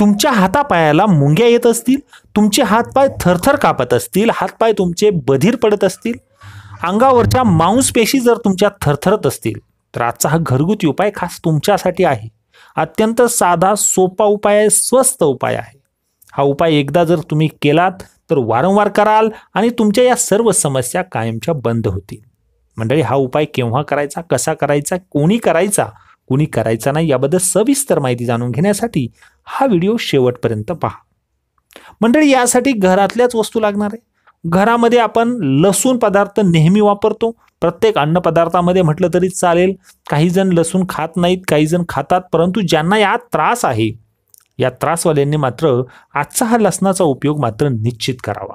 तुमच्या हातापायाला मुंग्या येत असतील तुमचे हातपाय थरथर कापत असतील हातपाय तुमचे बधीर पडत असतील अंगावरच्या मांसपेशी जर तुमच्या थरथरत असतील तर आजचा हा घरगुती उपाय खास तुमच्यासाठी आहे अत्यंत साधा सोपा उपाय आहे स्वस्त उपाय आहे हा उपाय एकदा जर तुम्ही केलात तर वारंवार कराल आणि तुमच्या या सर्व समस्या कायमच्या बंद होतील मंडळी हा उपाय केव्हा करायचा कसा करायचा कोणी करायचा कुणी करायचा नाही याबद्दल सविस्तर माहिती जाणून घेण्यासाठी हा व्हिडिओ शेवटपर्यंत पहा मंडळी यासाठी घरातल्याच वस्तू लागणार आहे घरामध्ये आपण लसूण पदार्थ नेहमी वापरतो प्रत्येक अन्न पदार्थामध्ये म्हटलं तरी चालेल काही जण लसूण खात नाहीत काही जण खातात परंतु ज्यांना या त्रास आहे या त्रासवाल्यांनी मात्र आजचा हा लसणाचा उपयोग मात्र निश्चित करावा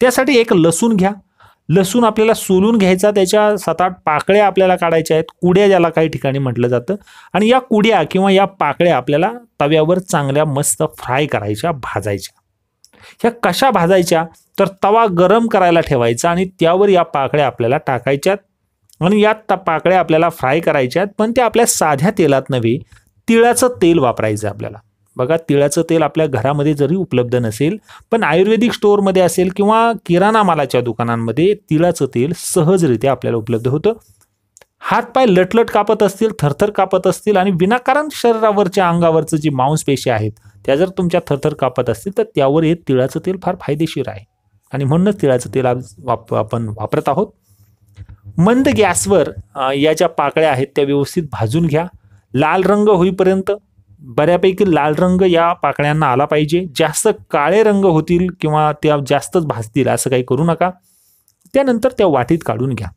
त्यासाठी एक लसूण घ्या लसूण आपल्याला सोलून घ्यायचा त्याच्या सात आठ पाकळ्या आपल्याला काढायच्या आहेत कुड्या ज्याला काही ठिकाणी म्हटलं जातं आणि या कुड्या किंवा या पाकळ्या आपल्याला तव्यावर चांगल्या मस्त फ्राय करायच्या भाजायच्या ह्या कशा भाजायच्या तर तवा गरम करायला ठेवायचा आणि त्यावर या पाकळ्या आपल्याला टाकायच्यात आणि या त पाकळ्या आपल्याला फ्राय करायच्यात पण त्या आपल्या साध्या तेलात नव्हे तिळाचं तेल वापरायचं आपल्याला बघा तिळाचं तेल आपल्या घरामध्ये जरी उपलब्ध नसेल पण आयुर्वेदिक स्टोअरमध्ये असेल किंवा किराणा मालाच्या दुकानांमध्ये तिळाचं तेल सहजरित्या आपल्याला उपलब्ध होतं हात पाय लटलट कापत असतील थरथर कापत असतील आणि विनाकारण शरीरावरच्या अंगावरचं जी मांसपेशी आहेत त्या जर तुमच्या थरथर कापत असतील तर त्यावर हे तिळाचं तेल फार फायदेशीर आहे आणि म्हणूनच तिळाचं तेल वाप आपण वापरत आहोत मंद गॅसवर या ज्या पाकळ्या आहेत त्या व्यवस्थित भाजून घ्या लाल रंग होईपर्यंत बऱ्यापैकी लाल रंग या पाकळ्यांना आला पाहिजे जास्त काळे रंग होतील किंवा त्या जास्तच भासतील असं काही करू नका त्यानंतर त्या वाटीत काढून घ्या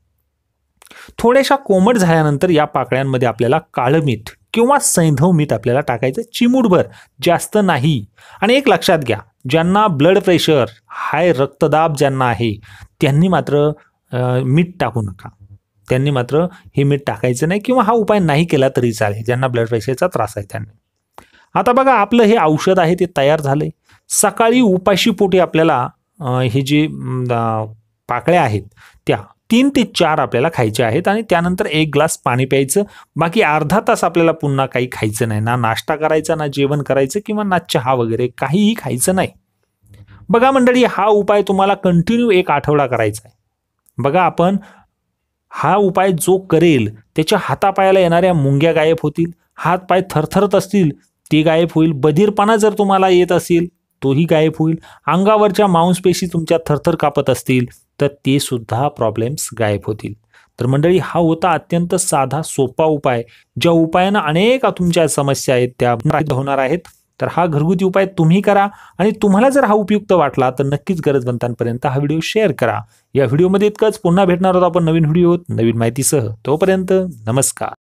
थोड्याशा कोमट झाल्यानंतर या पाकळ्यांमध्ये आपल्याला काळं मीठ किंवा सैंधव मीठ आपल्याला टाकायचं चिमूटभर जास्त नाही आणि एक लक्षात घ्या ज्यांना ब्लड प्रेशर हाय रक्तदाब ज्यांना आहे त्यांनी मात्र मीठ टाकू नका त्यांनी मात्र हे मीठ टाकायचं नाही किंवा हा उपाय नाही केला तरी चालेल ज्यांना ब्लड प्रेशरचा त्रास आहे त्यांनी आता बघा आपलं हे औषध आहे ते तयार झालं सकाळी उपाशीपोटी आपल्याला हे जे पाकळ्या आहेत त्या तीन ते चार आपल्याला खायचे आहेत आणि त्यानंतर एक ग्लास पाणी प्यायचं बाकी अर्धा तास आपल्याला पुन्हा काही खायचं नाही ना नाश्ता करायचा ना जेवण करायचं किंवा ना चहा वगैरे काहीही खायचं नाही बघा मंडळी हा उपाय तुम्हाला कंटिन्यू एक आठवडा करायचा आहे बघा आपण हा उपाय जो करेल त्याच्या हातापायाला येणाऱ्या मुंग्या गायब होतील हात पाय थरथरत असतील ते गायब होईल बधीरपणा जर तुम्हाला येत असेल तोही गायब होईल अंगावरच्या मांसपेशी तुमच्या थरथर कापत असतील तर ते सुद्धा प्रॉब्लेम्स गायब होतील तर मंडळी हा होता अत्यंत साधा सोपा उपाय ज्या उपायानं अनेक तुमच्या समस्या आहेत त्या होणार आहेत तर हा घरगुती उपाय तुम्ही करा आणि तुम्हाला जर हा उपयुक्त वाटला तर नक्कीच गरजवंतांपर्यंत हा व्हिडिओ शेअर करा या व्हिडिओमध्ये इतकंच पुन्हा भेटणार आहोत आपण नवीन व्हिडिओ नवीन माहितीसह तोपर्यंत नमस्कार